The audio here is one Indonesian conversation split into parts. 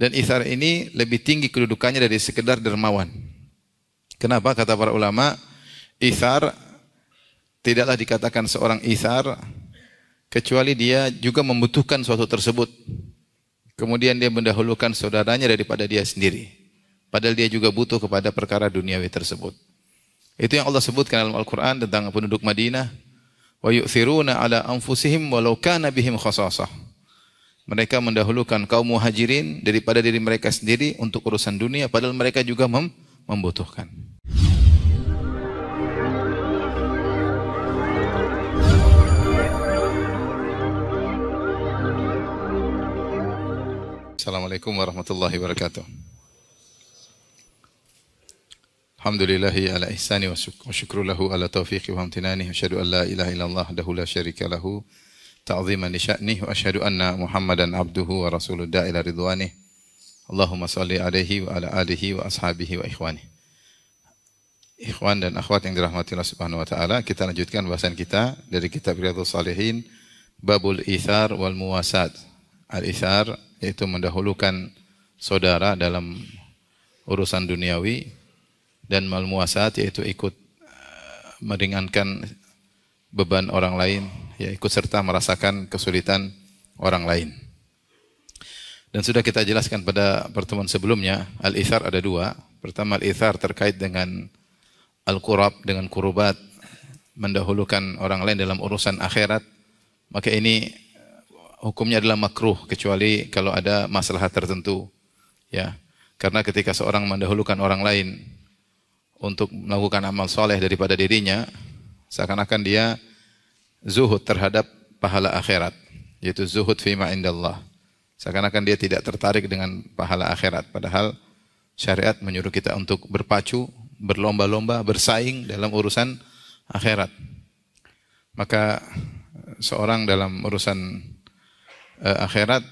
Dan ithar ini lebih tinggi kedudukannya dari sekedar dermawan. Kenapa? Kata para ulama, ithar tidaklah dikatakan seorang ithar kecuali dia juga membutuhkan suatu tersebut. Kemudian dia mendahulukan saudaranya daripada dia sendiri. Padahal dia juga butuh kepada perkara duniawi tersebut. Itu yang Allah sebutkan dalam Al-Quran tentang penduduk Madinah. Wa عَلَىٰ ala anfusihim walau kana bihim mereka mendahulukan kaum muhajirin daripada diri mereka sendiri untuk urusan dunia padahal mereka juga mem membutuhkan. Assalamualaikum warahmatullahi wabarakatuh. Alhamdulillahi ala ihsani wa syukru lahu ala taufiqi wa amtinani. Asyadu an la ilaha illallah dahu la syarika lahu ta'ziman li sya'nih wa asyhadu anna Muhammadan abduhu wa rasuluh da'ila ridwanih. Allahumma salli alaihi wa ala alihi wa ashabihi wa ikhwani. Ikhwan dan akhwat yang dirahmati Allah Subhanahu wa taala, kita lanjutkan bahasan kita dari kitab Riyadhus Shalihin Babul Ithar wal Muwasat. Al-ithar yaitu mendahulukan saudara dalam urusan duniawi dan mal muasat yaitu ikut eh, meringankan beban orang lain ya ikut serta merasakan kesulitan orang lain. Dan sudah kita jelaskan pada pertemuan sebelumnya, al-ithar ada dua. Pertama al-ithar terkait dengan al-qurab dengan kurubat mendahulukan orang lain dalam urusan akhirat. Maka ini eh, hukumnya adalah makruh kecuali kalau ada masalah tertentu. Ya. Karena ketika seorang mendahulukan orang lain untuk melakukan amal soleh daripada dirinya, seakan-akan dia zuhud terhadap pahala akhirat, yaitu zuhud fima indallah. Seakan-akan dia tidak tertarik dengan pahala akhirat, padahal syariat menyuruh kita untuk berpacu, berlomba-lomba, bersaing dalam urusan akhirat. Maka eh, seorang dalam urusan uh, akhirat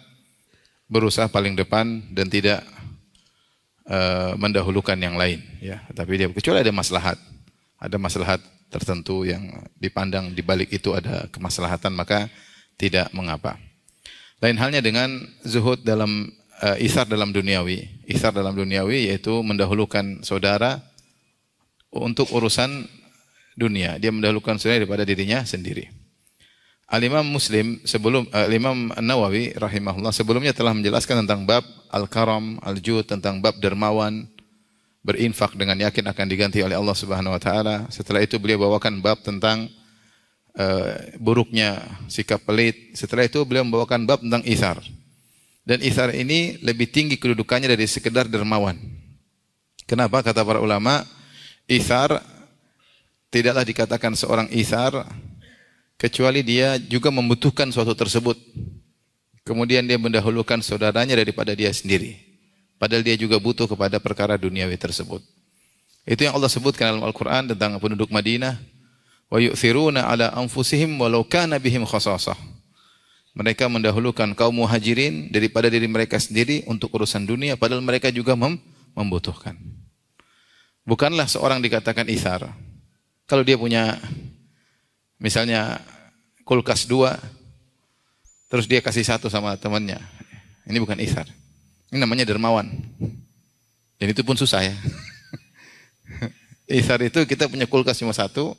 berusaha paling depan dan tidak uh, mendahulukan yang lain ya tapi dia kecuali ada maslahat ada maslahat tertentu yang dipandang di balik itu ada kemaslahatan maka tidak mengapa. Lain halnya dengan zuhud dalam uh, isar dalam duniawi. Isar dalam duniawi yaitu mendahulukan saudara untuk urusan dunia. Dia mendahulukan saudara daripada dirinya sendiri. Al-Imam Muslim sebelum uh, Imam Nawawi rahimahullah sebelumnya telah menjelaskan tentang bab al-karam, al-jud, tentang bab dermawan, berinfak dengan yakin akan diganti oleh Allah Subhanahu wa taala. Setelah itu beliau bawakan bab tentang uh, buruknya sikap pelit. Setelah itu beliau membawakan bab tentang isar. Dan isar ini lebih tinggi kedudukannya dari sekedar dermawan. Kenapa kata para ulama, isar tidaklah dikatakan seorang isar kecuali dia juga membutuhkan suatu tersebut. Kemudian dia mendahulukan saudaranya daripada dia sendiri. Padahal dia juga butuh kepada perkara duniawi tersebut. Itu yang Allah sebutkan dalam Al-Quran tentang penduduk Madinah. Wa yu'thiruna ala anfusihim walau kana bihim khasasah. Mereka mendahulukan kaum muhajirin daripada diri mereka sendiri untuk urusan dunia, padahal mereka juga mem membutuhkan. Bukanlah seorang dikatakan ithar. Kalau dia punya misalnya kulkas dua, terus dia kasih satu sama temannya. Ini bukan ithar. Ini namanya dermawan. Dan itu pun susah ya. Ihsan itu kita punya kulkas cuma satu,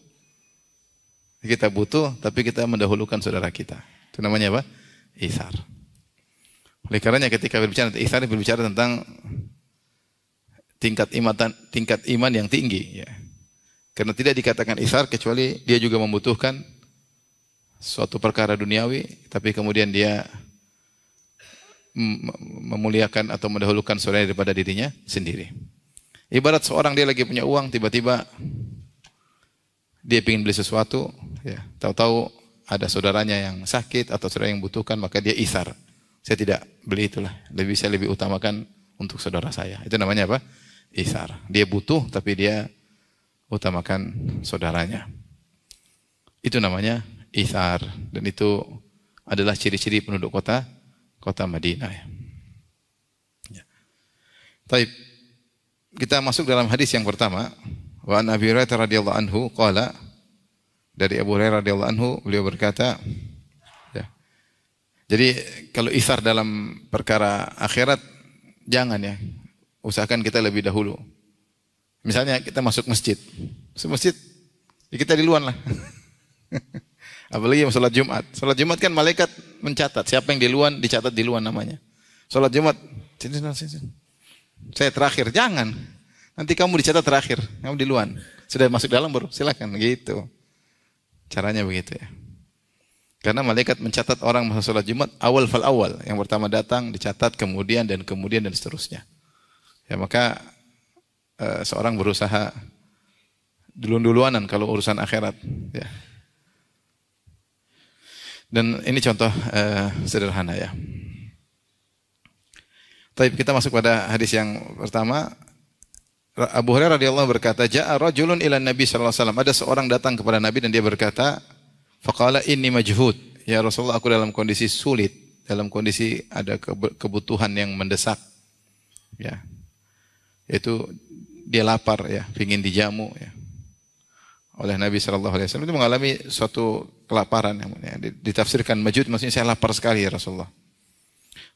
kita butuh, tapi kita mendahulukan saudara kita. Itu namanya apa? Ihsan. Oleh karenanya ketika berbicara Ihsan berbicara tentang tingkat iman tingkat iman yang tinggi. Ya. Karena tidak dikatakan Ihsan, kecuali dia juga membutuhkan suatu perkara duniawi, tapi kemudian dia memuliakan atau mendahulukan saudaranya daripada dirinya sendiri. Ibarat seorang dia lagi punya uang, tiba-tiba dia ingin beli sesuatu, ya, tahu-tahu ada saudaranya yang sakit atau saudara yang butuhkan, maka dia isar. Saya tidak beli itulah, lebih saya lebih utamakan untuk saudara saya. Itu namanya apa? Isar. Dia butuh tapi dia utamakan saudaranya. Itu namanya isar dan itu adalah ciri-ciri penduduk kota kota Madinah. Ya. ya. Tapi Kita masuk dalam hadis yang pertama. Wa an Abi Hurairah radhiyallahu anhu qala dari Abu Hurairah radhiyallahu anhu beliau berkata ya. Jadi kalau isar dalam perkara akhirat jangan ya. Usahakan kita lebih dahulu. Misalnya kita masuk masjid. Masuk masjid ya kita luar lah. Apalagi yang Jumat. Sholat Jumat kan malaikat mencatat. Siapa yang di luar dicatat di luar namanya. Sholat Jumat. Saya terakhir. Jangan. Nanti kamu dicatat terakhir. Kamu di luar. Sudah masuk dalam baru silakan gitu. Caranya begitu ya. Karena malaikat mencatat orang masa sholat Jumat awal fal awal. Yang pertama datang dicatat kemudian dan kemudian dan seterusnya. Ya maka eh, seorang berusaha dulun-duluanan kalau urusan akhirat. Ya. Dan ini contoh eh, sederhana ya. Tapi kita masuk pada hadis yang pertama. Abu Hurairah radhiyallahu berkata, "Ja'a rajulun ila Nabi sallallahu alaihi wasallam." Ada seorang datang kepada Nabi dan dia berkata, "Faqala ini majhud." Ya Rasulullah, aku dalam kondisi sulit, dalam kondisi ada kebutuhan yang mendesak. Ya. Itu dia lapar ya, pingin dijamu ya oleh Nabi Shallallahu Alaihi Wasallam itu mengalami suatu kelaparan yang mulia. Ditafsirkan majud maksudnya saya lapar sekali ya Rasulullah.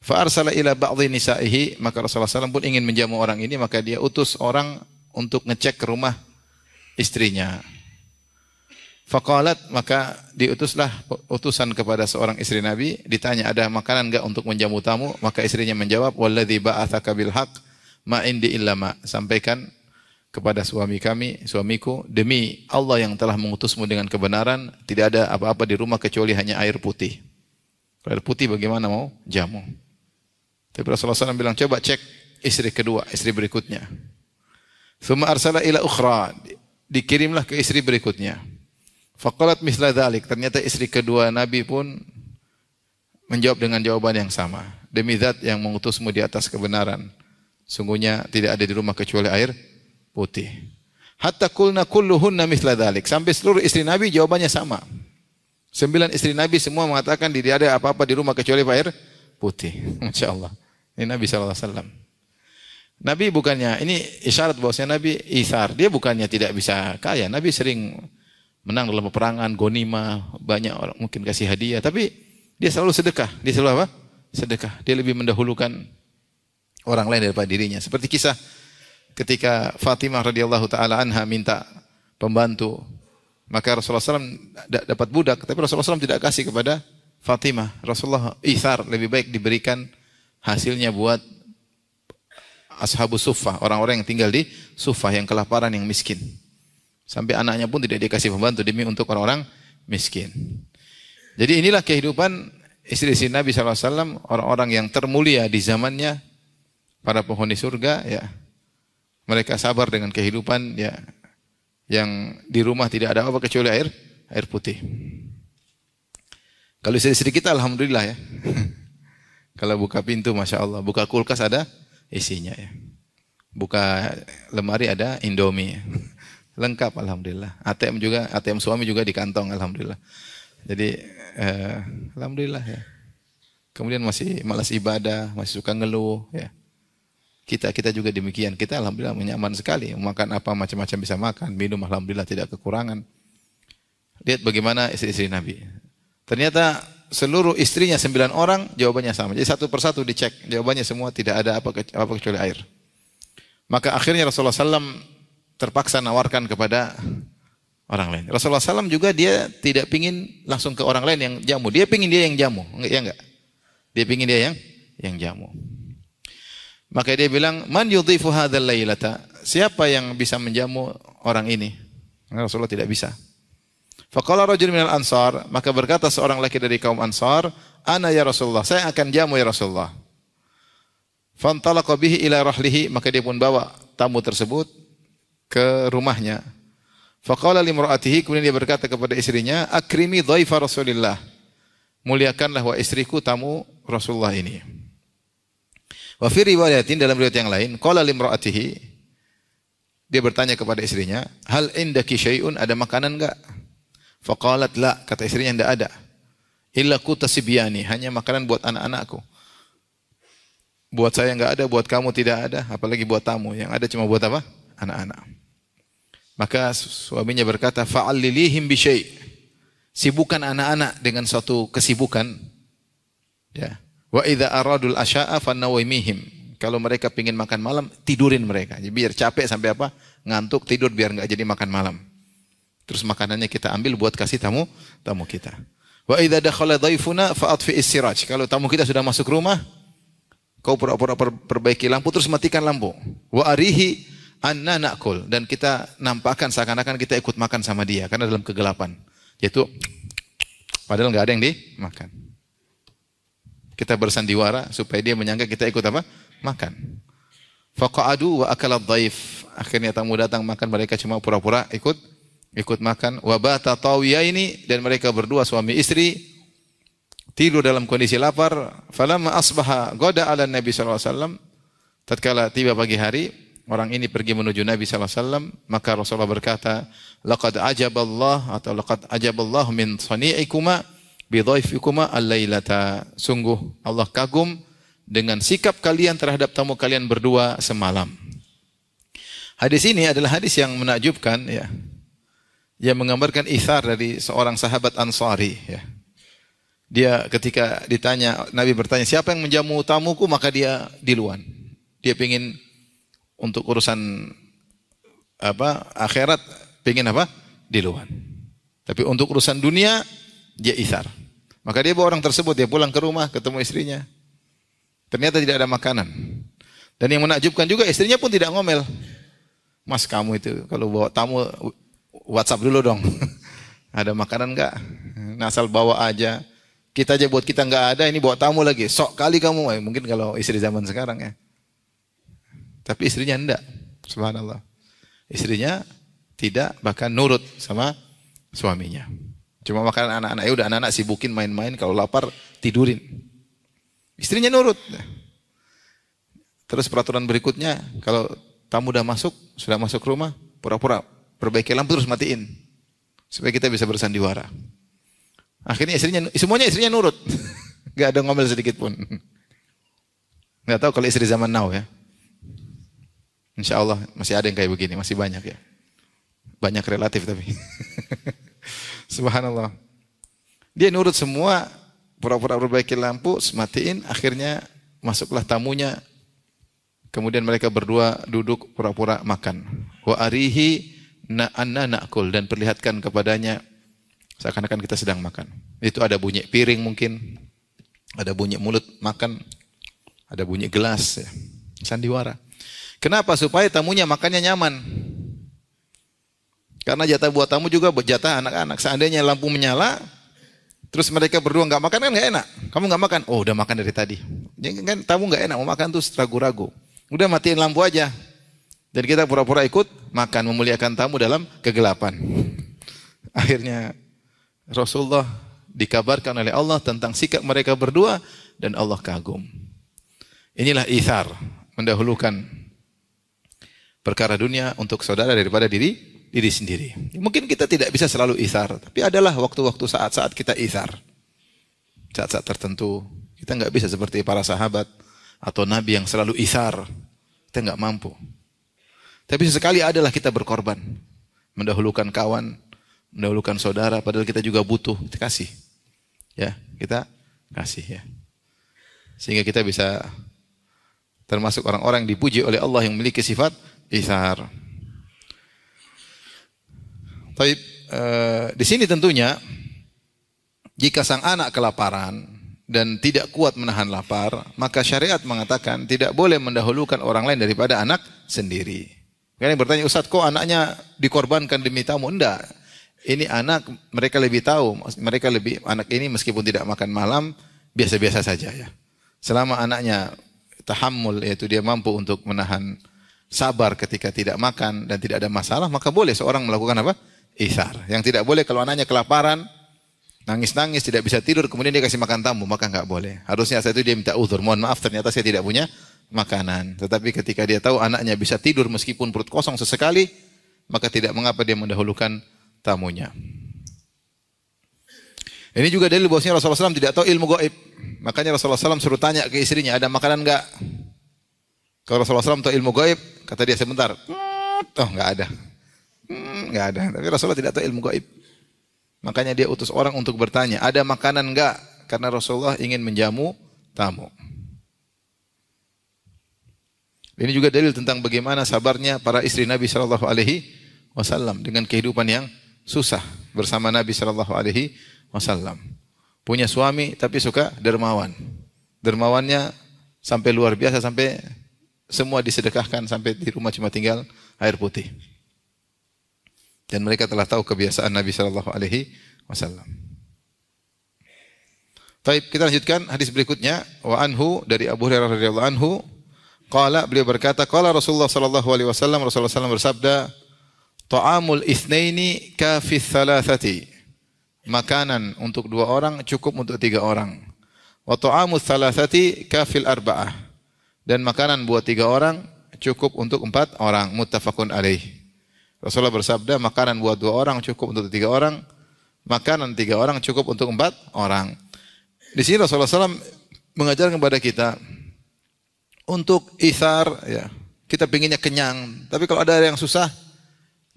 Fa'arsala ila ba'dhi nisaihi maka Rasulullah SAW pun ingin menjamu orang ini maka dia utus orang untuk ngecek ke rumah istrinya. Faqalat maka diutuslah utusan kepada seorang istri Nabi ditanya ada makanan enggak untuk menjamu tamu maka istrinya menjawab walladzi ba'atsaka bil haqq ma indi illa ma sampaikan kepada suami kami, suamiku, demi Allah yang telah mengutusmu dengan kebenaran, tidak ada apa-apa di rumah kecuali hanya air putih. air putih bagaimana mau jamu? Tapi Rasulullah SAW bilang, coba cek istri kedua, istri berikutnya. Suma arsala ila ukhra, dikirimlah ke istri berikutnya. Faqalat misla dhalik, ternyata istri kedua Nabi pun menjawab dengan jawaban yang sama. Demi zat yang mengutusmu di atas kebenaran. Sungguhnya tidak ada di rumah kecuali air putih. Hatta kulna kulluhunna mithla dhalik. Sampai seluruh istri Nabi jawabannya sama. Sembilan istri Nabi semua mengatakan tidak ada apa-apa di rumah kecuali air putih. Masya Allah. Ini Nabi SAW. Nabi bukannya, ini isyarat bahwasanya Nabi isar. Dia bukannya tidak bisa kaya. Nabi sering menang dalam peperangan, gonima, banyak orang mungkin kasih hadiah. Tapi dia selalu sedekah. Dia selalu apa? Sedekah. Dia lebih mendahulukan orang lain daripada dirinya. Seperti kisah ketika Fatimah radhiyallahu taala anha minta pembantu, maka Rasulullah SAW dapat budak, tapi Rasulullah SAW tidak kasih kepada Fatimah. Rasulullah Ithar lebih baik diberikan hasilnya buat ashabu sufah orang-orang yang tinggal di sufah yang kelaparan, yang miskin. Sampai anaknya pun tidak dikasih pembantu demi untuk orang-orang miskin. Jadi inilah kehidupan istri-istri Nabi SAW, orang-orang yang termulia di zamannya, para penghuni surga, ya, mereka sabar dengan kehidupan ya yang di rumah tidak ada apa kecuali air air putih. Kalau istri-istri kita alhamdulillah ya. Kalau buka pintu masya Allah, buka kulkas ada isinya ya. Buka lemari ada Indomie. Ya. Lengkap alhamdulillah. ATM juga ATM suami juga di kantong alhamdulillah. Jadi eh, alhamdulillah ya. Kemudian masih malas ibadah, masih suka ngeluh ya kita kita juga demikian. Kita alhamdulillah menyaman sekali, makan apa macam-macam bisa makan, minum alhamdulillah tidak kekurangan. Lihat bagaimana istri-istri Nabi. Ternyata seluruh istrinya sembilan orang jawabannya sama. Jadi satu persatu dicek jawabannya semua tidak ada apa, apa kecuali air. Maka akhirnya Rasulullah SAW terpaksa nawarkan kepada orang lain. Rasulullah SAW juga dia tidak pingin langsung ke orang lain yang jamu. Dia pingin dia yang jamu, enggak ya enggak? Dia pingin dia yang yang jamu. Maka dia bilang, "Man yudhifu hadzal lailata?" Siapa yang bisa menjamu orang ini? Nah, Rasulullah tidak bisa. Faqala rajul minal ansar, maka berkata seorang laki dari kaum Ansar, "Ana ya Rasulullah, saya akan jamu ya Rasulullah." Fantalaqa bihi ila rahlihi, maka dia pun bawa tamu tersebut ke rumahnya. Faqala limra'atihi, kemudian dia berkata kepada istrinya, "Akrimi dhaifa Rasulillah." Muliakanlah wa istriku tamu Rasulullah ini. Wa fi riwayatin dalam riwayat yang lain, qala limraatihi dia bertanya kepada istrinya, "Hal indaki syai'un? Ada makanan enggak?" Faqalat la, kata istrinya enggak ada. Illa kutasibyani, hanya makanan buat anak-anakku. Buat saya enggak ada, buat kamu tidak ada, apalagi buat tamu. Yang ada cuma buat apa? Anak-anak. Maka suaminya berkata, "Fa'allilihim bi syai'." sibukan anak-anak dengan suatu kesibukan. Ya Wa idza aradul asya'a fanawimihim. Kalau mereka pingin makan malam, tidurin mereka. biar capek sampai apa? Ngantuk, tidur biar nggak jadi makan malam. Terus makanannya kita ambil buat kasih tamu tamu kita. Wa idza dakhala dhaifuna fa'atfi istiraj. Kalau tamu kita sudah masuk rumah, kau pura-pura perbaiki lampu terus matikan lampu. Wa arihi anna nakul dan kita nampakkan seakan-akan kita ikut makan sama dia karena dalam kegelapan. Yaitu padahal nggak ada yang dimakan. Kita bersandiwara supaya dia menyangka kita ikut apa? Makan. Faqa'adu wa akala dhaif. Akhirnya tamu datang makan mereka cuma pura-pura ikut ikut makan. Wa bata ini dan mereka berdua suami istri tidur dalam kondisi lapar. Falamma asbaha goda ala Nabi saw. Tatkala tiba pagi hari, orang ini pergi menuju Nabi saw. maka Rasulullah berkata, "Laqad ajaballah atau laqad ajaballah min sani'ikuma." bidhaifikuma al-lailata. Sungguh Allah kagum dengan sikap kalian terhadap tamu kalian berdua semalam. Hadis ini adalah hadis yang menakjubkan ya. Yang menggambarkan ithar dari seorang sahabat Ansari ya. Dia ketika ditanya Nabi bertanya siapa yang menjamu tamuku maka dia diluan. Dia ingin untuk urusan apa akhirat pingin apa diluan. Tapi untuk urusan dunia dia isar Maka dia bawa orang tersebut, dia pulang ke rumah ketemu istrinya. Ternyata tidak ada makanan. Dan yang menakjubkan juga istrinya pun tidak ngomel. Mas kamu itu kalau bawa tamu WhatsApp dulu dong. ada makanan enggak? nasal bawa aja. Kita aja buat kita enggak ada, ini bawa tamu lagi. Sok kali kamu. mungkin kalau istri zaman sekarang ya. Tapi istrinya enggak. Subhanallah. Istrinya tidak bahkan nurut sama suaminya. Cuma makan anak-anak, ya udah anak-anak sibukin main-main, kalau lapar tidurin. Istrinya nurut. Terus peraturan berikutnya, kalau tamu udah masuk, sudah masuk rumah, pura-pura perbaiki lampu terus matiin. Supaya kita bisa bersandiwara. Akhirnya istrinya, semuanya istrinya nurut. Gak ada ngomel sedikit pun. Gak tahu kalau istri zaman now ya. Insya Allah masih ada yang kayak begini, masih banyak ya. Banyak relatif tapi. Subhanallah. Dia nurut semua, pura-pura perbaiki lampu, sematiin. akhirnya masuklah tamunya. Kemudian mereka berdua duduk pura-pura makan. Wa arihi na anna nakul dan perlihatkan kepadanya seakan-akan kita sedang makan. Itu ada bunyi piring mungkin, ada bunyi mulut makan, ada bunyi gelas ya. Sandiwara. Kenapa? Supaya tamunya makannya nyaman. Karena jatah buat tamu juga buat jatah anak-anak. Seandainya lampu menyala, terus mereka berdua nggak makan kan nggak enak. Kamu nggak makan? Oh udah makan dari tadi. Jadi kan tamu nggak enak mau makan tuh ragu-ragu. Udah matiin lampu aja. Dan kita pura-pura ikut makan memuliakan tamu dalam kegelapan. Akhirnya Rasulullah dikabarkan oleh Allah tentang sikap mereka berdua dan Allah kagum. Inilah ithar, mendahulukan perkara dunia untuk saudara daripada diri diri sendiri. Mungkin kita tidak bisa selalu isar tapi adalah waktu-waktu saat-saat kita isar Saat-saat tertentu, kita nggak bisa seperti para sahabat atau nabi yang selalu isar Kita nggak mampu. Tapi sesekali adalah kita berkorban. Mendahulukan kawan, mendahulukan saudara, padahal kita juga butuh, kita kasih. Ya, kita kasih ya. Sehingga kita bisa termasuk orang-orang yang dipuji oleh Allah yang memiliki sifat isar tapi e, eh, di sini tentunya jika sang anak kelaparan dan tidak kuat menahan lapar, maka syariat mengatakan tidak boleh mendahulukan orang lain daripada anak sendiri. Karena yang bertanya, Ustaz kok anaknya dikorbankan demi tamu? Enggak. Ini anak mereka lebih tahu, mereka lebih anak ini meskipun tidak makan malam biasa-biasa saja ya. Selama anaknya tahammul yaitu dia mampu untuk menahan sabar ketika tidak makan dan tidak ada masalah, maka boleh seorang melakukan apa? ithar. Yang tidak boleh kalau anaknya kelaparan, nangis-nangis, tidak bisa tidur, kemudian dia kasih makan tamu, maka nggak boleh. Harusnya saat itu dia minta uzur, mohon maaf ternyata saya tidak punya makanan. Tetapi ketika dia tahu anaknya bisa tidur meskipun perut kosong sesekali, maka tidak mengapa dia mendahulukan tamunya. Ini juga dalil bahwasanya Rasulullah SAW tidak tahu ilmu gaib. Makanya Rasulullah SAW suruh tanya ke istrinya, ada makanan enggak? Kalau Rasulullah SAW tahu ilmu gaib, kata dia sebentar. Oh, enggak ada. Enggak hmm, ada. Tapi Rasulullah tidak tahu ilmu gaib. Makanya dia utus orang untuk bertanya, ada makanan enggak? Karena Rasulullah ingin menjamu tamu. Ini juga dalil tentang bagaimana sabarnya para istri Nabi Shallallahu Alaihi Wasallam dengan kehidupan yang susah bersama Nabi Shallallahu Alaihi Wasallam. Punya suami tapi suka dermawan. Dermawannya sampai luar biasa sampai semua disedekahkan sampai di rumah cuma tinggal air putih. Dan mereka telah tahu kebiasaan Nabi Shallallahu Alaihi Wasallam. Taib kita lanjutkan hadis berikutnya wa anhu dari Abu Hurairah radhiyallahu anhu qala beliau berkata qala Rasulullah sallallahu alaihi wasallam Rasulullah sallallahu bersabda ta'amul itsnaini kafi thalathati makanan untuk dua orang cukup untuk tiga orang wa ta'amu thalathati kafil arba'ah dan makanan buat tiga orang cukup untuk empat orang muttafaqun alaih Rasulullah bersabda, makanan buat dua orang cukup untuk tiga orang, makanan tiga orang cukup untuk empat orang. Di sini Rasulullah SAW mengajarkan kepada kita untuk isar ya, kita pinginnya kenyang. Tapi kalau ada yang susah,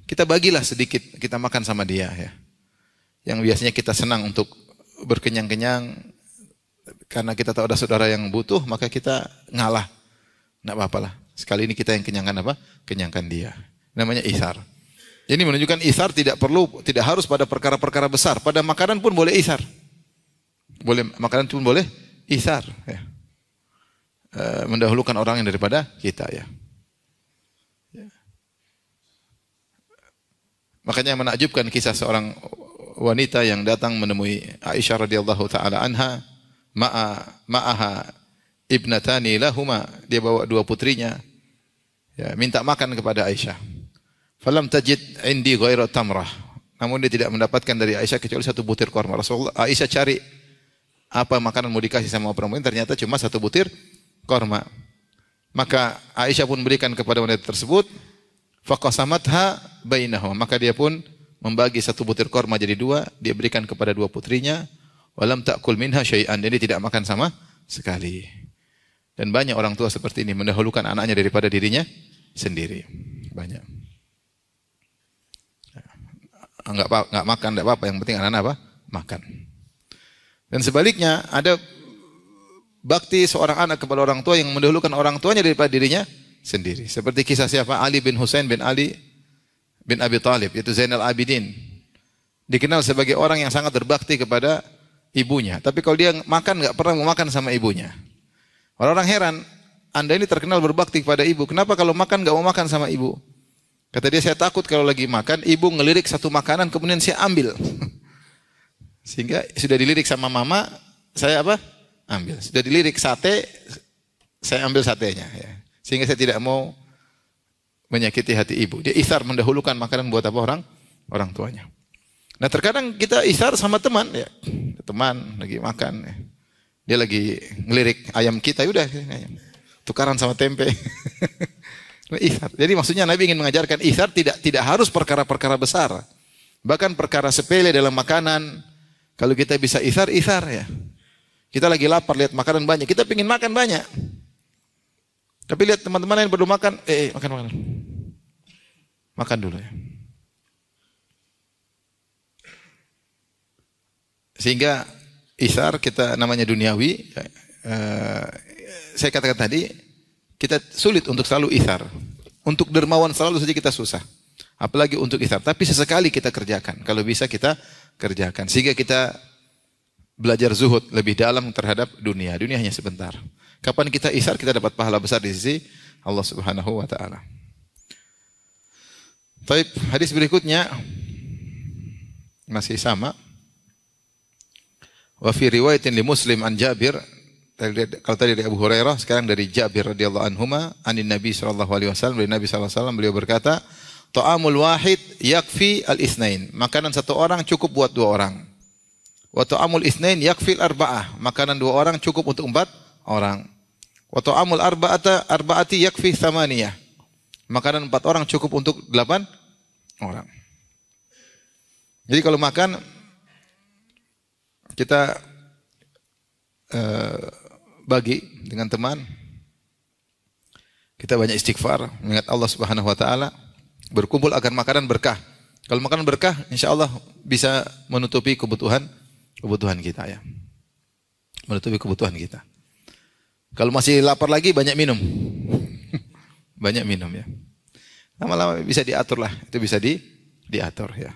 kita bagilah sedikit, kita makan sama dia. Ya. Yang biasanya kita senang untuk berkenyang-kenyang, karena kita tahu ada saudara yang butuh, maka kita ngalah. Nggak apa-apalah. Sekali ini kita yang kenyangkan apa? Kenyangkan dia. Namanya isar ini menunjukkan ithar tidak perlu, tidak harus pada perkara-perkara besar. Pada makanan pun boleh ithar. Boleh makanan pun boleh ithar. Ya. E, mendahulukan orang yang daripada kita ya. ya. Makanya menakjubkan kisah seorang wanita yang datang menemui Aisyah radhiyallahu taala anha ma'a ma'aha ibnatani lahuma dia bawa dua putrinya ya minta makan kepada Aisyah Falam tajid indi ghaira tamrah. Namun dia tidak mendapatkan dari Aisyah kecuali satu butir kurma. Rasulullah Aisyah cari apa makanan mau dikasih sama perempuan ternyata cuma satu butir kurma. Maka Aisyah pun berikan kepada wanita tersebut faqasamatha bainahum. Maka dia pun membagi satu butir kurma jadi dua, dia berikan kepada dua putrinya. Walam ta'kul minha syai'an. Jadi tidak makan sama sekali. Dan banyak orang tua seperti ini mendahulukan anaknya daripada dirinya sendiri. Banyak. Ah, nggak nggak makan nggak apa-apa yang penting anak-anak apa makan dan sebaliknya ada bakti seorang anak kepada orang tua yang mendahulukan orang tuanya daripada dirinya sendiri seperti kisah siapa Ali bin Hussein bin Ali bin Abi Talib yaitu Zainal Abidin dikenal sebagai orang yang sangat berbakti kepada ibunya tapi kalau dia makan nggak pernah mau makan sama ibunya orang-orang heran anda ini terkenal berbakti kepada ibu kenapa kalau makan nggak mau makan sama ibu Kata dia, saya takut kalau lagi makan, ibu ngelirik satu makanan, kemudian saya ambil. Sehingga sudah dilirik sama mama, saya apa? Ambil. Sudah dilirik sate, saya ambil satenya. Ya. Sehingga saya tidak mau menyakiti hati ibu. Dia isar mendahulukan makanan buat apa orang? Orang tuanya. Nah terkadang kita isar sama teman, ya. teman lagi makan, ya. dia lagi ngelirik ayam kita, yaudah, tukaran sama tempe. Nah, ithar. Jadi maksudnya Nabi ingin mengajarkan ithar tidak tidak harus perkara-perkara besar. Bahkan perkara sepele dalam makanan. Kalau kita bisa ithar, ithar ya. Kita lagi lapar, lihat makanan banyak. Kita ingin makan banyak. Tapi lihat teman-teman yang belum makan, eh, eh makan makan. Makan dulu ya. Sehingga ithar kita namanya duniawi. Eh, saya katakan tadi, kita sulit untuk selalu ithar. Untuk dermawan selalu saja kita susah. Apalagi untuk ithar. Tapi sesekali kita kerjakan. Kalau bisa kita kerjakan. Sehingga kita belajar zuhud lebih dalam terhadap dunia. Dunia hanya sebentar. Kapan kita isar kita dapat pahala besar di sisi Allah Subhanahu wa taala. Taib, hadis berikutnya masih sama. Wa fi riwayatin li Muslim an Jabir kalau tadi dari Abu Hurairah, sekarang dari Jabir radhiyallahu anhuma anin Nabi sallallahu alaihi wasallam dari Nabi sallallahu alaihi wasallam beliau berkata, "Ta'amul wahid yakfi al-isnain." Makanan satu orang cukup buat dua orang. Wa ta'amul isnain yakfi al-arba'ah. Makanan dua orang cukup untuk empat orang. Wa ta'amul arba'ata arba'ati yakfi samaniyah. Makanan empat orang cukup untuk delapan orang. Jadi kalau makan kita uh, bagi dengan teman. Kita banyak istighfar, mengingat Allah Subhanahu wa taala, berkumpul agar makanan berkah. Kalau makanan berkah, insya Allah bisa menutupi kebutuhan kebutuhan kita ya. Menutupi kebutuhan kita. Kalau masih lapar lagi banyak minum. banyak minum ya. Lama-lama bisa diatur lah, itu bisa di diatur ya.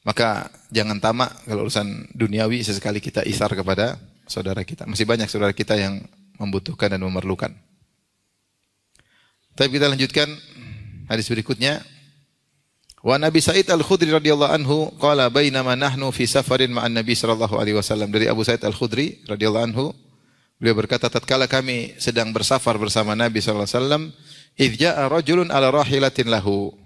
Maka jangan tamak kalau urusan duniawi sesekali kita isar kepada saudara kita. Masih banyak saudara kita yang membutuhkan dan memerlukan. Tapi kita lanjutkan hadis berikutnya. Wa Nabi Sa'id Al-Khudri radhiyallahu anhu qala bainama nahnu fi safarin ma'an Nabi sallallahu alaihi wasallam dari Abu Sa'id Al-Khudri radhiyallahu anhu beliau berkata tatkala kami sedang bersafar bersama Nabi sallallahu alaihi wasallam idh ja'a rajulun ala rahilatin lahu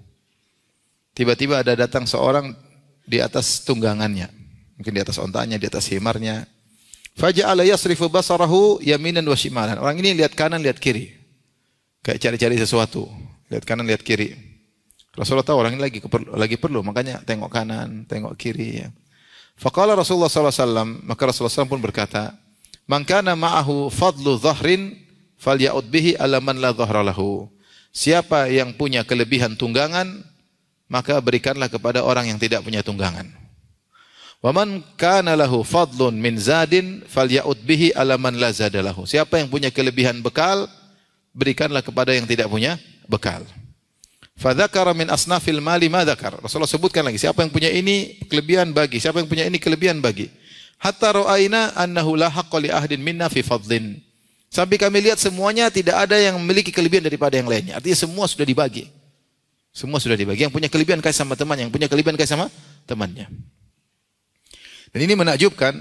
tiba-tiba ada datang seorang di atas tunggangannya mungkin di atas ontanya di atas himarnya Faja'ala yasrifu basarahu yaminan wa shimalan. Orang ini lihat kanan, lihat kiri. Kayak cari-cari sesuatu. Lihat kanan, lihat kiri. Rasulullah tahu orang ini lagi lagi perlu, makanya tengok kanan, tengok kiri ya. Faqala Rasulullah SAW, maka Rasulullah SAW pun berkata, Man kana ma'ahu fadlu dhahrin falyaud bihi ala man la dhahra lahu. Siapa yang punya kelebihan tunggangan, maka berikanlah kepada orang yang tidak punya tunggangan. Waman kana lahu fadlun min zadin falyaud bihi alaman la zadalahu. Siapa yang punya kelebihan bekal, berikanlah kepada yang tidak punya bekal. Fadzakara min asnafil mali ma dzakar. Rasulullah sebutkan lagi, siapa yang punya ini kelebihan bagi, siapa yang punya ini kelebihan bagi. Hatta ra'aina annahu la haqqa li ahdin minna fi fadlin. Sampai kami lihat semuanya tidak ada yang memiliki kelebihan daripada yang lainnya. Artinya semua sudah dibagi. Semua sudah dibagi. Yang punya kelebihan kasih sama teman, yang punya kelebihan kasih sama temannya. Dan ini menakjubkan.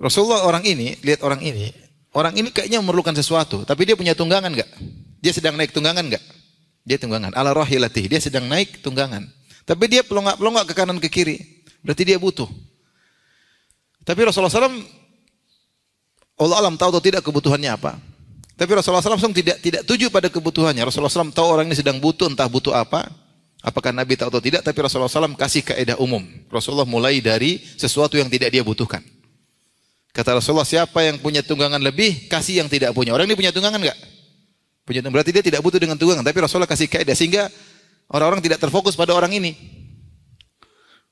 Rasulullah orang ini, lihat orang ini, orang ini kayaknya memerlukan sesuatu, tapi dia punya tunggangan enggak? Dia sedang naik tunggangan enggak? Dia tunggangan. Ala rahilatih. dia sedang naik tunggangan. Tapi dia pelonggak-pelonggak ke kanan ke kiri. Berarti dia butuh. Tapi Rasulullah SAW, Allah alam tahu atau tidak kebutuhannya apa. Tapi Rasulullah SAW tidak tidak tuju pada kebutuhannya. Rasulullah SAW tahu orang ini sedang butuh, entah butuh apa. Apakah Nabi tahu atau tidak, tapi Rasulullah SAW kasih kaedah umum. Rasulullah mulai dari sesuatu yang tidak dia butuhkan. Kata Rasulullah, siapa yang punya tunggangan lebih, kasih yang tidak punya. Orang ini punya tunggangan enggak? Punya tunggangan. Berarti dia tidak butuh dengan tunggangan. Tapi Rasulullah kasih kaedah, sehingga orang-orang tidak terfokus pada orang ini.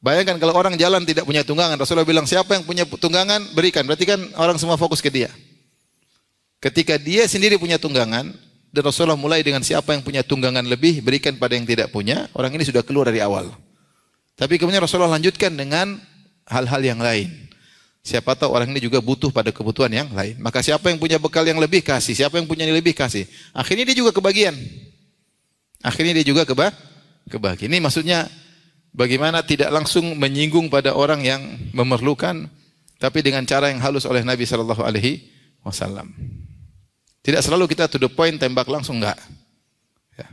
Bayangkan kalau orang jalan tidak punya tunggangan. Rasulullah bilang, siapa yang punya tunggangan, berikan. Berarti kan orang semua fokus ke dia. Ketika dia sendiri punya tunggangan, dan Rasulullah mulai dengan siapa yang punya tunggangan lebih berikan pada yang tidak punya. Orang ini sudah keluar dari awal. Tapi kemudian Rasulullah lanjutkan dengan hal-hal yang lain. Siapa tahu orang ini juga butuh pada kebutuhan yang lain. Maka siapa yang punya bekal yang lebih kasih, siapa yang punya yang lebih kasih. Akhirnya dia juga kebagian. Akhirnya dia juga keba kebagian. Ini maksudnya bagaimana tidak langsung menyinggung pada orang yang memerlukan tapi dengan cara yang halus oleh Nabi Shallallahu alaihi wasallam. Tidak selalu kita to the point tembak langsung enggak. Ya.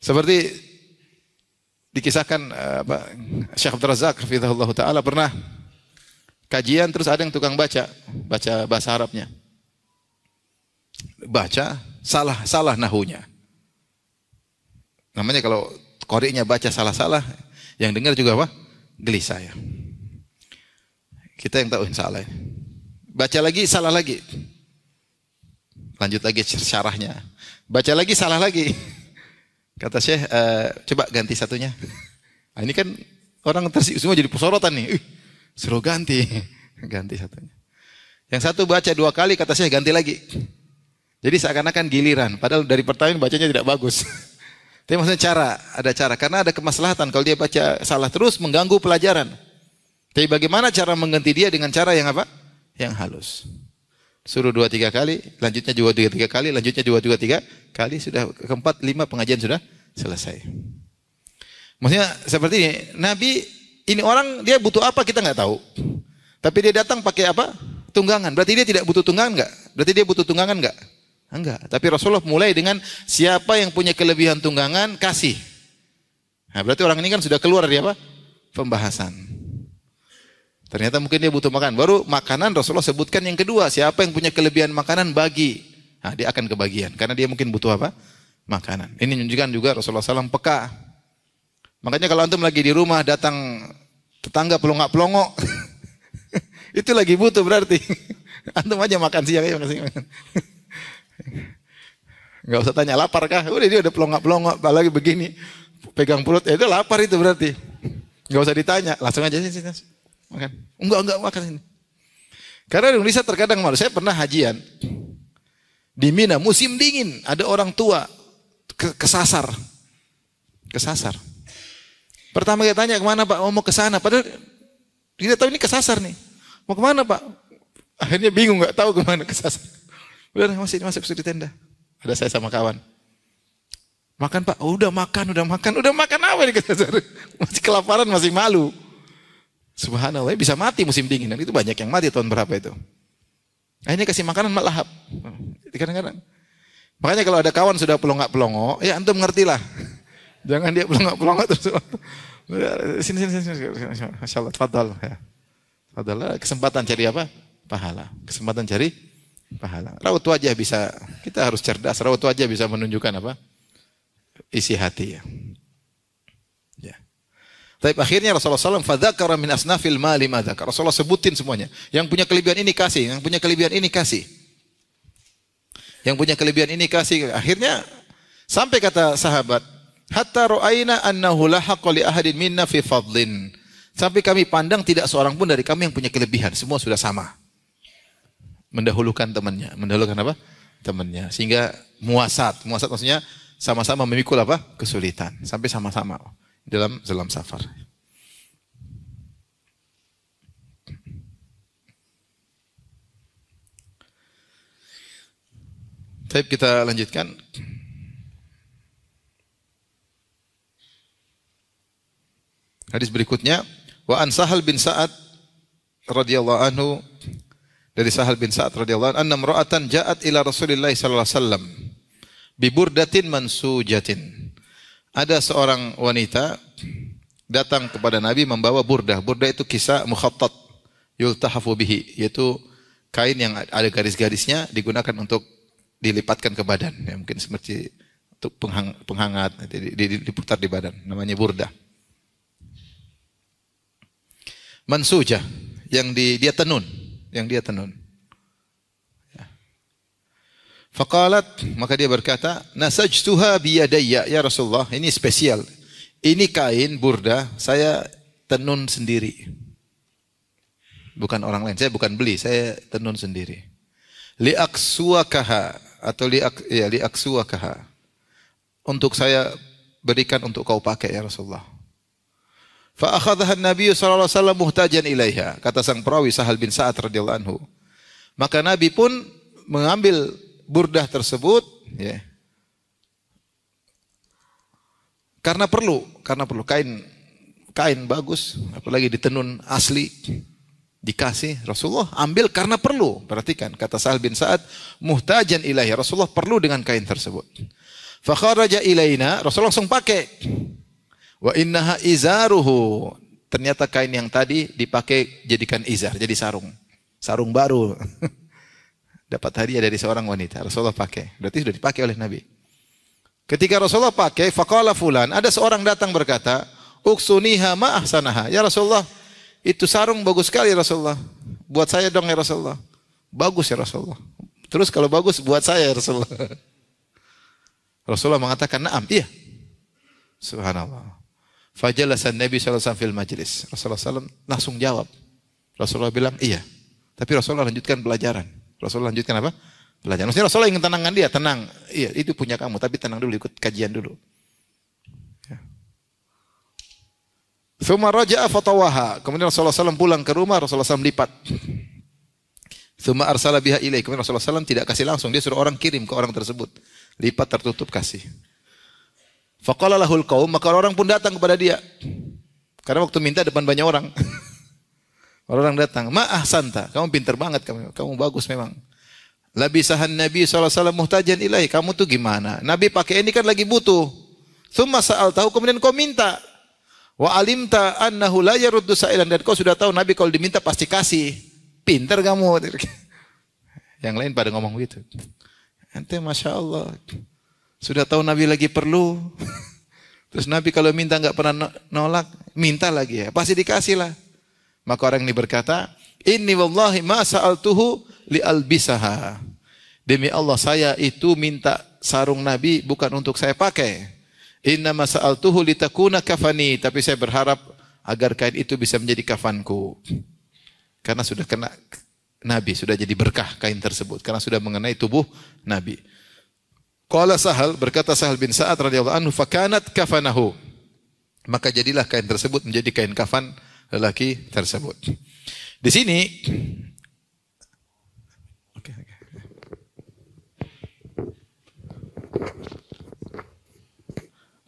Seperti dikisahkan eh, apa, Syekh Abdul Razak Ta'ala pernah kajian terus ada yang tukang baca, baca bahasa Arabnya. Baca, salah, salah nahunya. Namanya kalau koreknya baca salah-salah, yang dengar juga apa? Gelisah ya. Kita yang tahu salah. Ya. Baca lagi, salah lagi. Lanjut lagi syarahnya. Baca lagi, salah lagi. Kata Syekh, e, coba ganti satunya. Nah, ini kan orang semua jadi pesorotan nih. Ih, suruh ganti. Ganti satunya. Yang satu baca dua kali, kata Syekh ganti lagi. Jadi seakan-akan giliran. Padahal dari pertama bacanya tidak bagus. Tapi maksudnya cara, ada cara. Karena ada kemaslahatan. Kalau dia baca salah terus, mengganggu pelajaran. Tapi bagaimana cara mengganti dia dengan cara yang apa? yang halus. Suruh dua tiga kali, lanjutnya dua tiga tiga kali, lanjutnya dua tiga tiga kali, sudah keempat lima pengajian sudah selesai. Maksudnya seperti ini, Nabi ini orang dia butuh apa kita nggak tahu. Tapi dia datang pakai apa? Tunggangan. Berarti dia tidak butuh tunggangan nggak? Berarti dia butuh tunggangan nggak? Enggak. Tapi Rasulullah mulai dengan siapa yang punya kelebihan tunggangan kasih. Nah, berarti orang ini kan sudah keluar dari apa? Pembahasan. Ternyata mungkin dia butuh makan. Baru makanan Rasulullah sebutkan yang kedua, siapa yang punya kelebihan makanan bagi. Nah, dia akan kebagian karena dia mungkin butuh apa? Makanan. Ini menunjukkan juga Rasulullah SAW peka. Makanya kalau antum lagi di rumah datang tetangga pelongak-pelongok, itu lagi butuh berarti. antum aja makan siang Ya, makan siang. Gak usah tanya lapar kah? Udah dia udah pelongak-pelongok apalagi begini. Pegang perut, ya itu lapar itu berarti. gak usah ditanya, langsung aja sih. Makan. Enggak, enggak makan ini. Karena di Indonesia terkadang malu. Saya pernah hajian. Di Mina, musim dingin. Ada orang tua ke kesasar. Kesasar. Pertama kita tanya kemana Pak? Oh, mau ke sana. Padahal tidak tahu ini kesasar nih. Mau kemana Pak? Akhirnya bingung, nggak tahu kemana kesasar. Udah masih masuk di tenda. Ada saya sama kawan. Makan Pak, oh, udah makan, udah makan, udah makan apa di kesasar? Masih kelaparan, masih malu. Subhanallah, bisa mati musim dingin. Dan itu banyak yang mati tahun berapa itu. Akhirnya kasih makanan malah lahap. Kadang-kadang. Makanya kalau ada kawan sudah pelongak-pelongo, ya antum ngertilah. Jangan dia pelongak pelongo terus. Sini, sini, sini, Masya Allah, fadal. Ya. Fadal, kesempatan cari apa? Pahala. Kesempatan cari pahala. Raut wajah bisa, kita harus cerdas. Raut wajah bisa menunjukkan apa? Isi hati ya. Tapi akhirnya Rasulullah SAW fadzakara min asnafil mali madzakar. Rasulullah sebutin semuanya. Yang punya kelebihan ini kasih, yang punya kelebihan ini kasih. Yang punya kelebihan ini kasih. Akhirnya sampai kata sahabat, hatta ra'aina annahu lahaqa li ahadin minna fi fadlin. Sampai kami pandang tidak seorang pun dari kami yang punya kelebihan, semua sudah sama. Mendahulukan temannya, mendahulukan apa? Temannya. Sehingga muasat, muasat maksudnya sama-sama memikul apa? kesulitan, sampai sama-sama dalam dalam safar. Baik, kita lanjutkan. Hadis berikutnya, wa an Sahal bin Sa'ad radhiyallahu anhu dari Sahal bin Sa'ad radhiyallahu anhu, "Anna imra'atan ja'at ila Rasulillah sallallahu alaihi wasallam bi burdatin mansujatin." Ada seorang wanita datang kepada Nabi membawa burdah. Burdah itu kisah mukhattat yultahafu bihi, yaitu kain yang ada garis-garisnya digunakan untuk dilipatkan ke badan. Ya, mungkin seperti untuk penghangat, diputar di badan. Namanya burdah. Mansujah, yang di, dia tenun, yang dia tenun. Fakalat maka dia berkata, "Nasajtuha biyadaya ya Rasulullah, ini spesial. Ini kain burda saya tenun sendiri. Bukan orang lain, saya bukan beli, saya tenun sendiri. Liaksuakaha atau liak ya liaksuakaha. Untuk saya berikan untuk kau pakai ya Rasulullah. Fa Nabiu an sallallahu alaihi wasallam muhtajan ilaiha, kata sang perawi Sahal bin Sa'ad radhiyallahu anhu. Maka Nabi pun mengambil burdah tersebut ya. Karena perlu, karena perlu kain kain bagus, apalagi ditenun asli dikasih Rasulullah ambil karena perlu. Perhatikan kata Sahal bin Sa'ad, muhtajan ilahi. Rasulullah perlu dengan kain tersebut. Fa ilaina, Rasulullah langsung pakai. Wa innaha izaruhu. Ternyata kain yang tadi dipakai jadikan izar, jadi sarung. Sarung baru. dapat hadiah dari seorang wanita. Rasulullah pakai. Berarti sudah dipakai oleh Nabi. Ketika Rasulullah pakai, faqala fulan, ada seorang datang berkata, "Uksuniha ma ahsanaha." Ya Rasulullah, itu sarung bagus sekali Rasulullah. Buat saya dong ya Rasulullah. Bagus ya Rasulullah. Terus kalau bagus buat saya ya Rasulullah. Rasulullah mengatakan, "Na'am." Iya. Subhanallah. Fajalasan Nabi sallallahu alaihi wasallam fil majlis. Rasulullah SAW langsung jawab. Rasulullah bilang, "Iya." Tapi Rasulullah lanjutkan pelajaran rasul lanjutkan apa? Pelajaran. Maksudnya Rasulullah ingin tenangkan dia, tenang. Iya, itu punya kamu, tapi tenang dulu, ikut kajian dulu. Ya. Thumma raja'a fatawaha. Kemudian Rasulullah SAW pulang ke rumah, Rasulullah SAW lipat. Thumma arsala biha ilaih. Kemudian Rasulullah SAW tidak kasih langsung. Dia suruh orang kirim ke orang tersebut. Lipat tertutup kasih. Faqala lahul Maka orang pun datang kepada dia. Karena waktu minta depan banyak orang. Orang datang, ma'ah santa, kamu pintar banget, kamu, kamu bagus memang. sahan Nabi SAW muhtajan ilahi, kamu tuh gimana? Nabi pakai ini kan lagi butuh. Thumma sa'al tahu, kemudian kau minta. Wa alimta annahu la yaruddu sa'ilan. Dan kau sudah tahu Nabi kalau diminta pasti kasih. Pinter kamu. Yang lain pada ngomong gitu. Nanti Masya Allah. Sudah tahu Nabi lagi perlu. Terus Nabi kalau minta nggak pernah nolak, minta lagi ya. Pasti dikasih lah. Maka orang ini berkata, "Inni wallahi ma sa'altuhu li albisaha." Demi Allah saya itu minta sarung Nabi bukan untuk saya pakai. Inna ma sa'altuhu litakuna kafani, tapi saya berharap agar kain itu bisa menjadi kafanku. Karena sudah kena Nabi, sudah jadi berkah kain tersebut karena sudah mengenai tubuh Nabi. Qala Sahal berkata Sahal bin Sa'ad radhiyallahu anhu fakanat kafanahu. Maka jadilah kain tersebut menjadi kain kafan lelaki tersebut. Di sini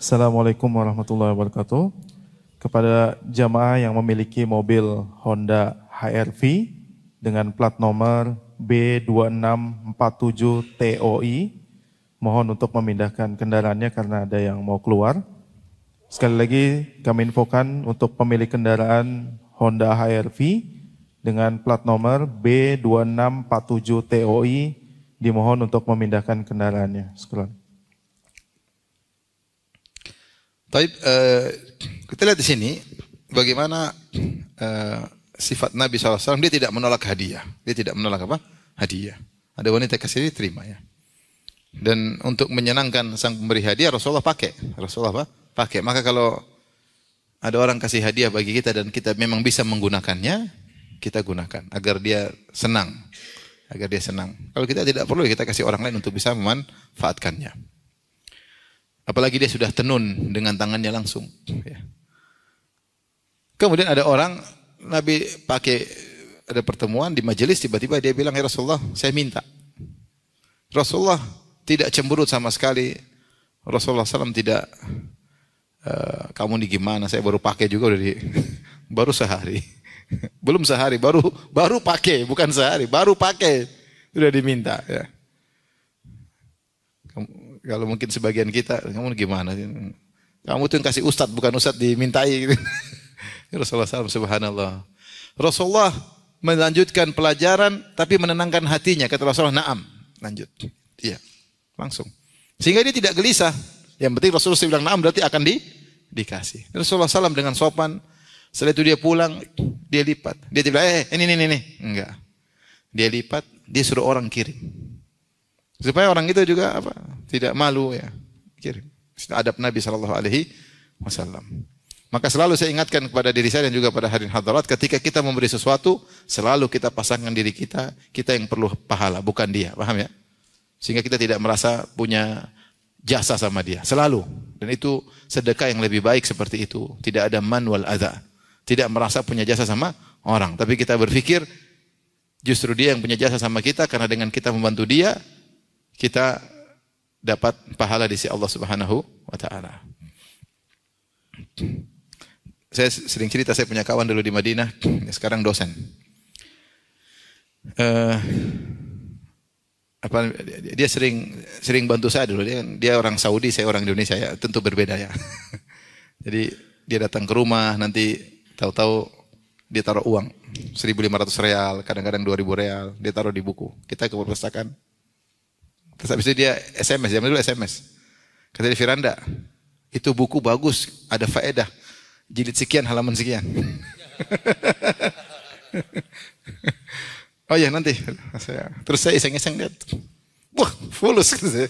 Assalamualaikum warahmatullahi wabarakatuh. Kepada jamaah yang memiliki mobil Honda HRV dengan plat nomor B2647TOI, mohon untuk memindahkan kendaraannya karena ada yang mau keluar. Sekali lagi kami infokan untuk pemilik kendaraan Honda HRV dengan plat nomor B2647 TOI dimohon untuk memindahkan kendaraannya. Sekarang. Tapi uh, eh, kita lihat di sini bagaimana uh, sifat Nabi SAW dia tidak menolak hadiah. Dia tidak menolak apa? Hadiah. Ada wanita kasih dia terima ya. Dan untuk menyenangkan sang pemberi hadiah Rasulullah pakai. Rasulullah apa? pakai. Maka kalau ada orang kasih hadiah bagi kita dan kita memang bisa menggunakannya, kita gunakan agar dia senang. Agar dia senang. Kalau kita tidak perlu kita kasih orang lain untuk bisa memanfaatkannya. Apalagi dia sudah tenun dengan tangannya langsung. Ya. Kemudian ada orang Nabi pakai ada pertemuan di majelis tiba-tiba dia bilang ya Rasulullah saya minta. Rasulullah tidak cemburu sama sekali. Rasulullah SAW tidak Eh, kamu ini gimana? Saya baru pakai juga udah di baru sehari. Belum sehari, baru baru pakai, bukan sehari, baru pakai sudah diminta ya. Kamu, kalau mungkin sebagian kita, kamu gimana? Kamu tuh yang kasih ustadz bukan ustadz dimintai. Rasulullah SAW subhanallah. Rasulullah melanjutkan pelajaran tapi menenangkan hatinya. Kata Rasulullah, "Na'am." Lanjut. Iya. Langsung. Sehingga dia tidak gelisah. Yang penting Rasulullah SAW bilang naam berarti akan di, dikasih. Rasulullah SAW dengan sopan. Setelah itu dia pulang, dia lipat. Dia tidak, eh ini, ini, ini. Enggak. Dia lipat, dia suruh orang kirim. Supaya orang itu juga apa? Tidak malu ya. Kirim. Adab Nabi saw Alaihi Wasallam. Maka selalu saya ingatkan kepada diri saya dan juga pada hadirin hadirat ketika kita memberi sesuatu selalu kita pasangkan diri kita, kita yang perlu pahala bukan dia, paham ya? Sehingga kita tidak merasa punya jasa sama dia selalu dan itu sedekah yang lebih baik seperti itu tidak ada manual ada tidak merasa punya jasa sama orang tapi kita berpikir justru dia yang punya jasa sama kita karena dengan kita membantu dia kita dapat pahala di sisi Allah Subhanahu wa taala saya sering cerita saya punya kawan dulu di Madinah sekarang dosen uh, apa dia sering sering bantu saya dulu dia dia orang Saudi saya orang Indonesia ya tentu berbeda ya jadi dia datang ke rumah nanti tahu-tahu dia taruh uang 1.500 real kadang-kadang 2.000 real dia taruh di buku kita ke perpustakaan terus habis itu dia SMS zaman dulu SMS kata dia Firanda itu buku bagus ada faedah jilid sekian halaman sekian Oh ya nanti. Saya, terus saya iseng-iseng lihat. Wah, fulus. Gitu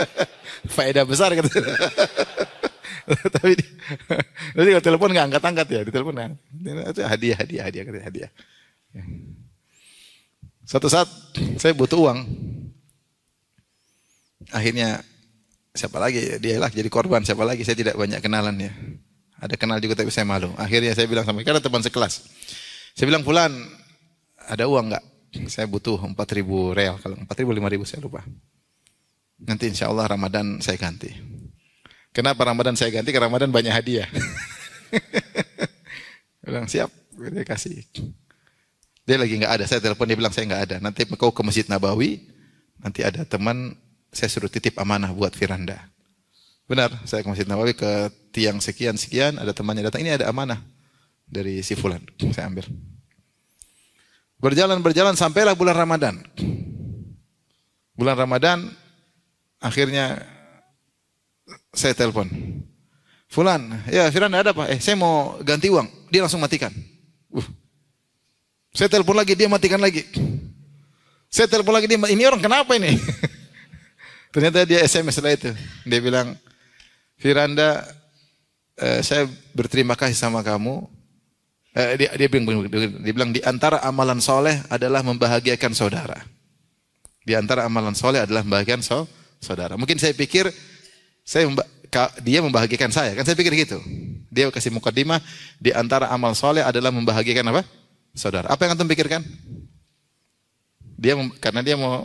Faedah besar. Gitu. Tapi nanti kalau telepon nggak angkat-angkat ya. Di telepon nggak. Itu hadiah, hadiah, hadiah, gitu, hadiah. Satu saat saya butuh uang. Akhirnya siapa lagi? Dia lah jadi korban. Siapa lagi? Saya tidak banyak kenalan ya. Ada kenal juga tapi saya malu. Akhirnya saya bilang sama karena teman sekelas. Saya bilang, Fulan, ada uang nggak? Saya butuh 4.000 real. Kalau 4.000, 5.000 saya lupa. Nanti insya Allah Ramadan saya ganti. Kenapa Ramadan saya ganti? Karena Ramadan banyak hadiah. bilang siap, dia kasih. Dia lagi nggak ada. Saya telepon dia bilang saya nggak ada. Nanti kau ke Masjid Nabawi. Nanti ada teman saya suruh titip amanah buat Firanda. Benar, saya ke Masjid Nabawi ke tiang sekian sekian. Ada temannya datang. Ini ada amanah dari si Fulan. Saya ambil. Berjalan-berjalan sampailah bulan Ramadan. Bulan Ramadan akhirnya saya telepon. Fulan, ya Firan ada apa? Eh, saya mau ganti uang. Dia langsung matikan. Uh. Saya telepon lagi, dia matikan lagi. Saya telepon lagi, dia ini orang kenapa ini? Ternyata dia SMS lah itu. Dia bilang, Firanda, eh, saya berterima kasih sama kamu. Eh, dia, dia, bilang, dia bilang di antara amalan soleh adalah membahagiakan saudara. Di antara amalan soleh adalah membahagiakan so, saudara. Mungkin saya pikir saya memba dia membahagiakan saya, kan saya pikir gitu. Dia kasih mukadimah di antara amal soleh adalah membahagiakan apa? Saudara. Apa yang kamu pikirkan? Dia karena dia mau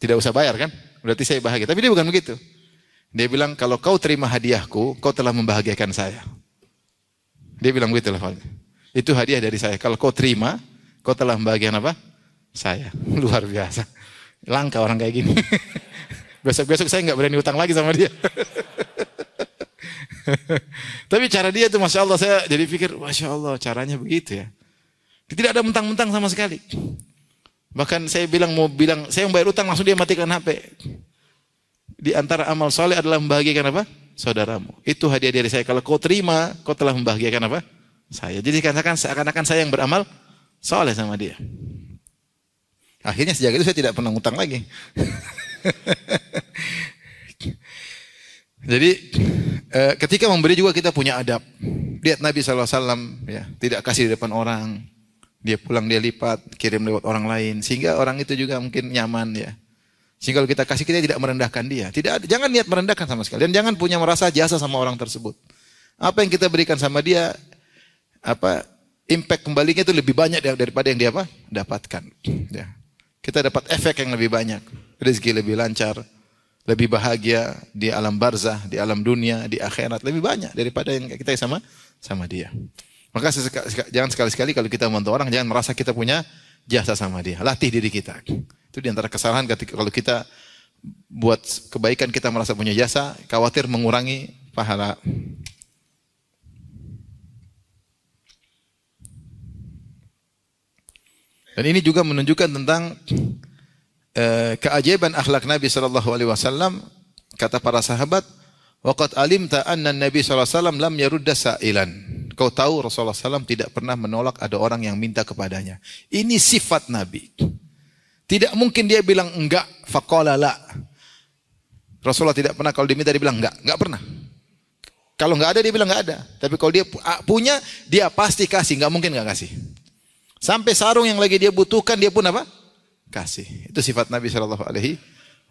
tidak usah bayar kan? Berarti saya bahagia. Tapi dia bukan begitu. Dia bilang kalau kau terima hadiahku, kau telah membahagiakan saya. Dia bilang begitu lafalnya. Itu hadiah dari saya. Kalau kau terima, kau telah membagian apa? Saya. Luar biasa. Langka orang kayak gini. Besok-besok saya nggak berani utang lagi sama dia. Tapi cara dia tuh Masya Allah saya jadi pikir Masya Allah caranya begitu ya. Tidak ada mentang-mentang sama sekali. Bahkan saya bilang mau bilang saya membayar utang langsung dia matikan HP. Di antara amal soleh adalah membahagiakan apa? Saudaramu. Itu hadiah dari saya. Kalau kau terima, kau telah membahagiakan apa? saya. Jadi dikatakan seakan-akan saya yang beramal soleh sama dia. Akhirnya sejak itu saya tidak pernah ngutang lagi. Jadi eh, ketika memberi juga kita punya adab. Lihat Nabi SAW ya, tidak kasih di depan orang. Dia pulang dia lipat, kirim lewat orang lain. Sehingga orang itu juga mungkin nyaman ya. Sehingga kalau kita kasih kita tidak merendahkan dia. Tidak jangan niat merendahkan sama sekali dan jangan punya merasa jasa sama orang tersebut. Apa yang kita berikan sama dia apa impact kembalinya itu lebih banyak daripada yang dia apa dapatkan. Ya. Kita dapat efek yang lebih banyak, rezeki lebih lancar, lebih bahagia di alam barzah, di alam dunia, di akhirat lebih banyak daripada yang kita sama sama dia. Maka jangan sekali-kali kalau kita membantu orang jangan merasa kita punya jasa sama dia. Latih diri kita. Itu diantara kesalahan ketika kalau kita buat kebaikan kita merasa punya jasa, khawatir mengurangi pahala. Dan ini juga menunjukkan tentang eh, keajaiban akhlak Nabi sallallahu alaihi wasallam kata para sahabat alim alimta anna Nabi sallallahu alaihi wasallam lam yarudda sailan. Kau tahu Rasulullah SAW tidak pernah menolak ada orang yang minta kepadanya. Ini sifat Nabi. Tidak mungkin dia bilang enggak, faqala la. Rasulullah tidak pernah kalau diminta dia bilang enggak, enggak pernah. Kalau enggak ada dia bilang enggak ada. Tapi kalau dia punya, dia pasti kasih, enggak mungkin enggak kasih. Sampai sarung yang lagi dia butuhkan dia pun apa? Kasih. Itu sifat Nabi Shallallahu Alaihi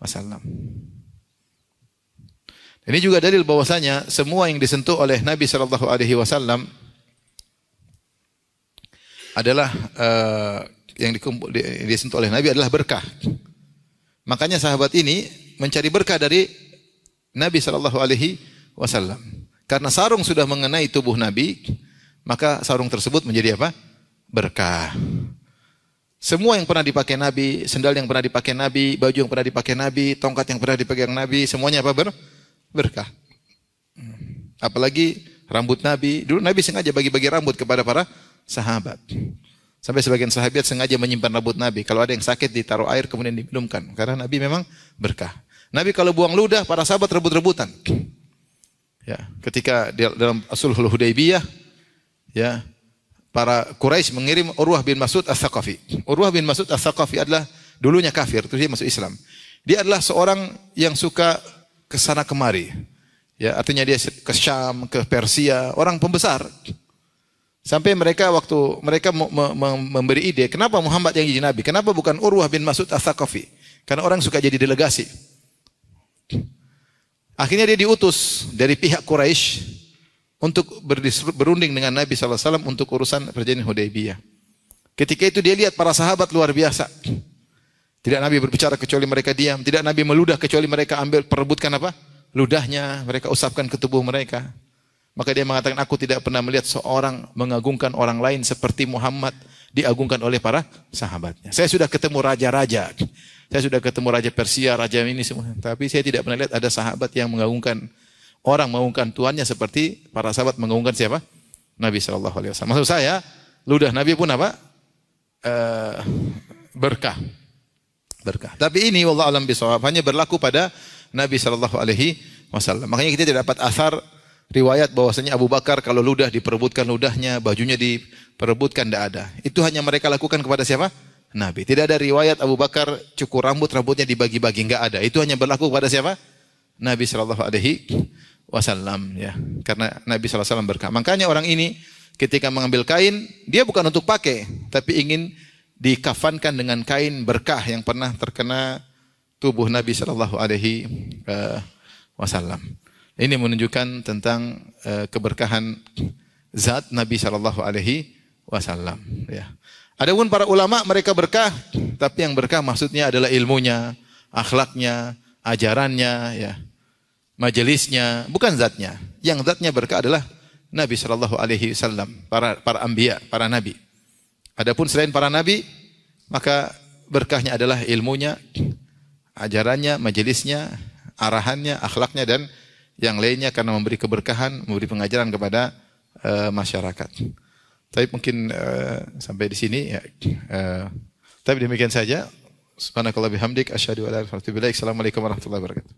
Wasallam. Ini juga dalil bahwasanya semua yang disentuh oleh Nabi Shallallahu Alaihi Wasallam adalah uh, yang dikumpul, disentuh oleh Nabi adalah berkah. Makanya sahabat ini mencari berkah dari Nabi Shallallahu Alaihi Wasallam. Karena sarung sudah mengenai tubuh Nabi, maka sarung tersebut menjadi apa? berkah. Semua yang pernah dipakai Nabi, sendal yang pernah dipakai Nabi, baju yang pernah dipakai Nabi, tongkat yang pernah dipegang Nabi, semuanya apa ber berkah. Apalagi rambut Nabi. Dulu Nabi sengaja bagi-bagi rambut kepada para sahabat. Sampai sebagian sahabat sengaja menyimpan rambut Nabi. Kalau ada yang sakit ditaruh air kemudian diminumkan. Karena Nabi memang berkah. Nabi kalau buang ludah, para sahabat rebut-rebutan. Ya, ketika dalam Sulhul Hudaybiyah, ya, para Quraisy mengirim Urwah bin Mas'ud Ats-Tsaqafi. Urwah bin Mas'ud Ats-Tsaqafi adalah dulunya kafir, terus dia masuk Islam. Dia adalah seorang yang suka ke sana kemari. Ya, artinya dia ke Syam, ke Persia, orang pembesar. Sampai mereka waktu mereka memberi ide, kenapa Muhammad yang jadi nabi? Kenapa bukan Urwah bin Mas'ud Ats-Tsaqafi? Karena orang suka jadi delegasi. Akhirnya dia diutus dari pihak Quraisy untuk berunding dengan Nabi SAW untuk urusan perjanjian Hudaybiyah. Ketika itu dia lihat para sahabat luar biasa. Tidak Nabi berbicara kecuali mereka diam. Tidak Nabi meludah kecuali mereka ambil perebutkan apa? Ludahnya. Mereka usapkan ke tubuh mereka. Maka dia mengatakan, aku tidak pernah melihat seorang mengagungkan orang lain seperti Muhammad diagungkan oleh para sahabatnya. Saya sudah ketemu raja-raja. Saya sudah ketemu raja Persia, raja ini semua. Tapi saya tidak pernah lihat ada sahabat yang mengagungkan orang mengungkan tuannya seperti para sahabat mengungkan siapa? Nabi Shallallahu Alaihi Wasallam. Maksud saya, ludah Nabi pun apa? E, berkah, berkah. Tapi ini, Allah alam bisawab, hanya berlaku pada Nabi Shallallahu Alaihi Wasallam. Makanya kita tidak dapat asar riwayat bahwasanya Abu Bakar kalau ludah diperebutkan ludahnya, bajunya diperebutkan, tidak ada. Itu hanya mereka lakukan kepada siapa? Nabi. Tidak ada riwayat Abu Bakar cukur rambut, rambutnya dibagi-bagi, nggak ada. Itu hanya berlaku kepada siapa? Nabi Shallallahu alaihi Wasallam wasallam ya. Karena Nabi sallallahu alaihi wasallam berkata, makanya orang ini ketika mengambil kain, dia bukan untuk pakai, tapi ingin dikafankan dengan kain berkah yang pernah terkena tubuh Nabi sallallahu alaihi eh, wasallam. Ini menunjukkan tentang eh, keberkahan zat Nabi sallallahu alaihi wasallam ya. Adapun para ulama mereka berkah, tapi yang berkah maksudnya adalah ilmunya, akhlaknya, ajarannya ya majelisnya, bukan zatnya. Yang zatnya berkah adalah Nabi Shallallahu Alaihi Wasallam, para para ambia, para nabi. Adapun selain para nabi, maka berkahnya adalah ilmunya, ajarannya, majelisnya, arahannya, akhlaknya dan yang lainnya karena memberi keberkahan, memberi pengajaran kepada uh, masyarakat. Tapi mungkin uh, sampai di sini ya. Uh, tapi demikian saja. Subhanakallah bihamdik asyhadu an la ilaha illa anta Assalamualaikum warahmatullahi wabarakatuh.